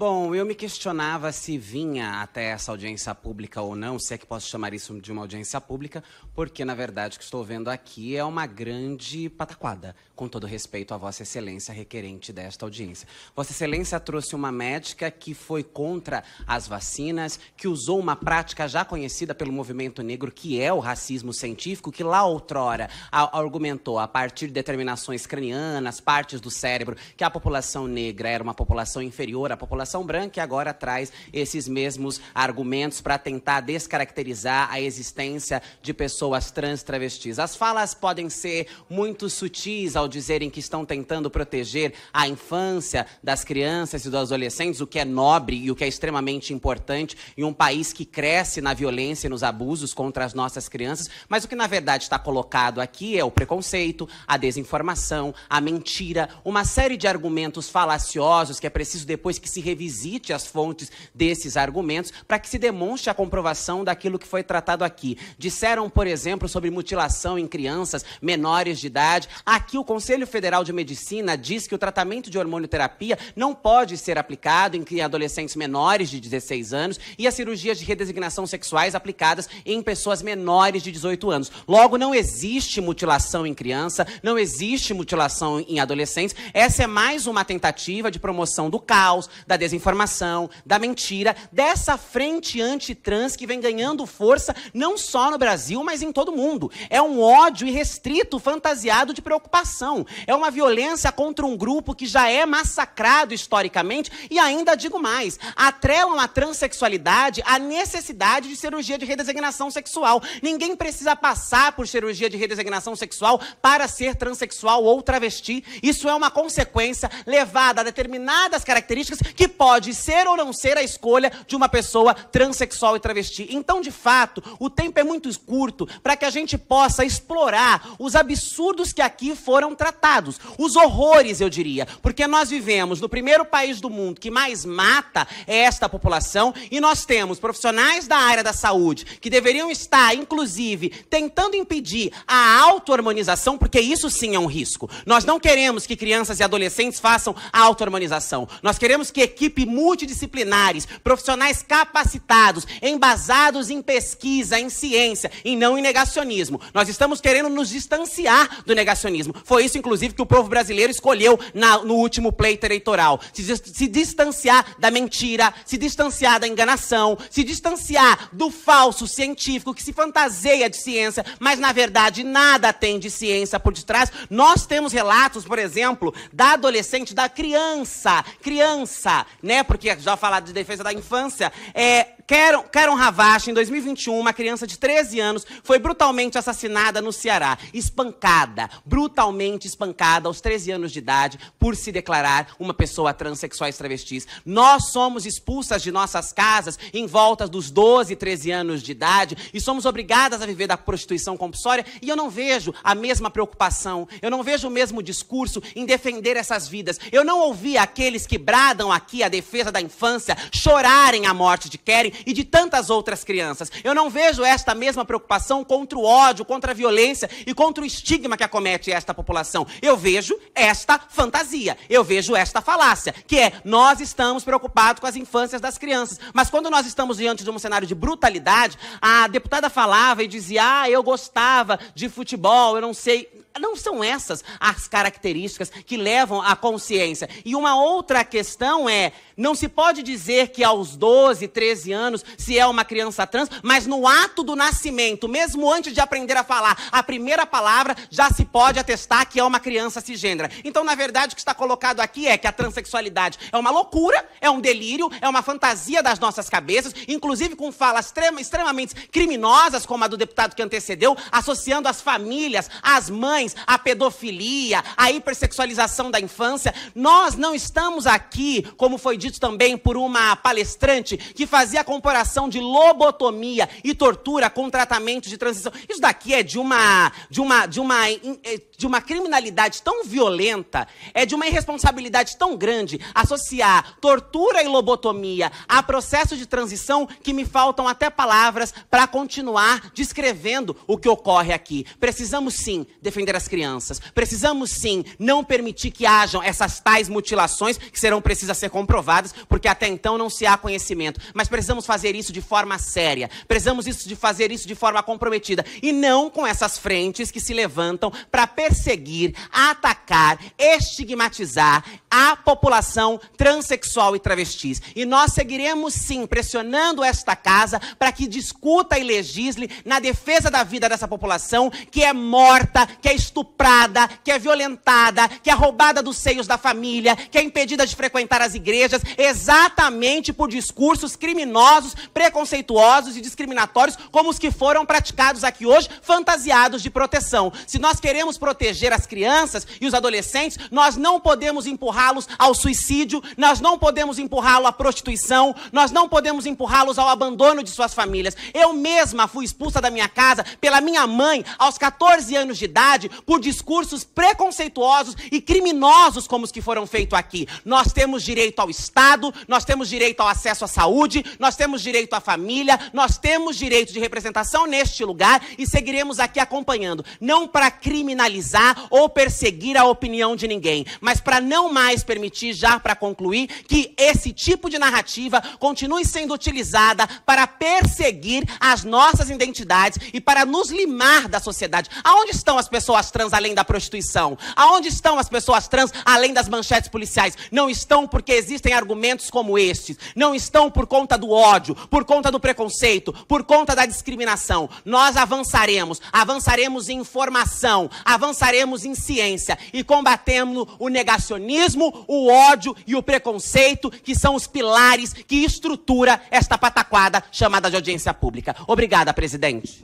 Bom, eu me questionava se vinha até essa audiência pública ou não, se é que posso chamar isso de uma audiência pública, porque na verdade o que estou vendo aqui é uma grande pataquada, com todo respeito a Vossa Excelência requerente desta audiência. Vossa Excelência trouxe uma médica que foi contra as vacinas, que usou uma prática já conhecida pelo movimento negro, que é o racismo científico, que lá outrora argumentou a partir de determinações cranianas, partes do cérebro, que a população negra era uma população inferior à população Restauração Branca e agora traz esses mesmos argumentos para tentar descaracterizar a existência de pessoas trans travestis. As falas podem ser muito sutis ao dizerem que estão tentando proteger a infância das crianças e dos adolescentes, o que é nobre e o que é extremamente importante em um país que cresce na violência e nos abusos contra as nossas crianças, mas o que na verdade está colocado aqui é o preconceito, a desinformação, a mentira, uma série de argumentos falaciosos que é preciso depois que se revisar revisite as fontes desses argumentos para que se demonstre a comprovação daquilo que foi tratado aqui. Disseram, por exemplo, sobre mutilação em crianças menores de idade. Aqui o Conselho Federal de Medicina diz que o tratamento de hormonioterapia não pode ser aplicado em adolescentes menores de 16 anos e as cirurgias de redesignação sexuais aplicadas em pessoas menores de 18 anos. Logo, não existe mutilação em criança, não existe mutilação em adolescentes. Essa é mais uma tentativa de promoção do caos, da desinformação, da mentira, dessa frente antitrans que vem ganhando força não só no Brasil, mas em todo o mundo. É um ódio irrestrito, fantasiado de preocupação. É uma violência contra um grupo que já é massacrado historicamente e ainda digo mais, atrelam a transexualidade à necessidade de cirurgia de redesignação sexual. Ninguém precisa passar por cirurgia de redesignação sexual para ser transexual ou travesti. Isso é uma consequência levada a determinadas características que pode ser ou não ser a escolha de uma pessoa transexual e travesti. Então, de fato, o tempo é muito curto para que a gente possa explorar os absurdos que aqui foram tratados, os horrores, eu diria, porque nós vivemos no primeiro país do mundo que mais mata é esta população e nós temos profissionais da área da saúde que deveriam estar, inclusive, tentando impedir a auto-harmonização, porque isso sim é um risco. Nós não queremos que crianças e adolescentes façam a auto-harmonização. Nós queremos que equipes equipe multidisciplinares, profissionais capacitados, embasados em pesquisa, em ciência e não em negacionismo. Nós estamos querendo nos distanciar do negacionismo. Foi isso, inclusive, que o povo brasileiro escolheu na, no último pleito eleitoral. Se, se distanciar da mentira, se distanciar da enganação, se distanciar do falso científico que se fantaseia de ciência, mas na verdade nada tem de ciência por detrás. Nós temos relatos, por exemplo, da adolescente, da criança, criança né? Porque já falado de defesa da infância, é, Karen, Ravache, em 2021, uma criança de 13 anos, foi brutalmente assassinada no Ceará. Espancada, brutalmente espancada aos 13 anos de idade, por se declarar uma pessoa transexuais travestis. Nós somos expulsas de nossas casas em volta dos 12, 13 anos de idade e somos obrigadas a viver da prostituição compulsória e eu não vejo a mesma preocupação, eu não vejo o mesmo discurso em defender essas vidas. Eu não ouvi aqueles que bradam aqui defesa da infância chorarem a morte de Keren e de tantas outras crianças. Eu não vejo esta mesma preocupação contra o ódio, contra a violência e contra o estigma que acomete esta população. Eu vejo esta fantasia, eu vejo esta falácia, que é nós estamos preocupados com as infâncias das crianças. Mas quando nós estamos diante de um cenário de brutalidade, a deputada falava e dizia: Ah, eu gostava de futebol, eu não sei. Não são essas as características que levam à consciência. E uma outra questão é: não se pode dizer que aos 12, 13 anos se é uma criança trans, mas no ato do nascimento, mesmo antes de aprender a falar a primeira palavra, já se pode atestar que é uma criança cisgênera. Então, na verdade, o que está colocado aqui é que a transexualidade é uma loucura, é um delírio, é uma fantasia das nossas cabeças, inclusive com falas extremamente criminosas, como a do deputado que antecedeu, associando as famílias, as mães, a pedofilia, a hipersexualização da infância. Nós não estamos aqui, como foi foi dito também por uma palestrante que fazia a comparação de lobotomia e tortura com tratamento de transição. Isso daqui é de uma, de uma, de uma, eh, de uma criminalidade tão violenta, é de uma irresponsabilidade tão grande associar tortura e lobotomia a processos de transição que me faltam até palavras para continuar descrevendo o que ocorre aqui. Precisamos sim defender as crianças. Precisamos sim não permitir que hajam essas tais mutilações que serão precisas ser comprovadas aprovadas, porque até então não se há conhecimento. Mas precisamos fazer isso de forma séria, precisamos isso de fazer isso de forma comprometida e não com essas frentes que se levantam para perseguir, atacar, estigmatizar a população transexual e travestis. E nós seguiremos sim pressionando esta casa para que discuta e legisle na defesa da vida dessa população que é morta, que é estuprada, que é violentada, que é roubada dos seios da família, que é impedida de frequentar as igrejas igrejas exatamente por discursos criminosos, preconceituosos e discriminatórios, como os que foram praticados aqui hoje, fantasiados de proteção. Se nós queremos proteger as crianças e os adolescentes, nós não podemos empurrá-los ao suicídio, nós não podemos empurrá-los à prostituição, nós não podemos empurrá-los ao abandono de suas famílias. Eu mesma fui expulsa da minha casa pela minha mãe aos 14 anos de idade por discursos preconceituosos e criminosos como os que foram feitos aqui. Nós temos direito ao Estado, nós temos direito ao acesso à saúde, nós temos direito à família, nós temos direito de representação neste lugar e seguiremos aqui acompanhando. Não para criminalizar ou perseguir a opinião de ninguém, mas para não mais permitir, já para concluir, que esse tipo de narrativa continue sendo utilizada para perseguir as nossas identidades e para nos limar da sociedade. Aonde estão as pessoas trans além da prostituição? Aonde estão as pessoas trans além das manchetes policiais? Não estão porque existem tem argumentos como estes não estão por conta do ódio, por conta do preconceito, por conta da discriminação. Nós avançaremos, avançaremos em informação, avançaremos em ciência e combatemos o negacionismo, o ódio e o preconceito, que são os pilares que estrutura esta pataquada chamada de audiência pública. Obrigada, presidente.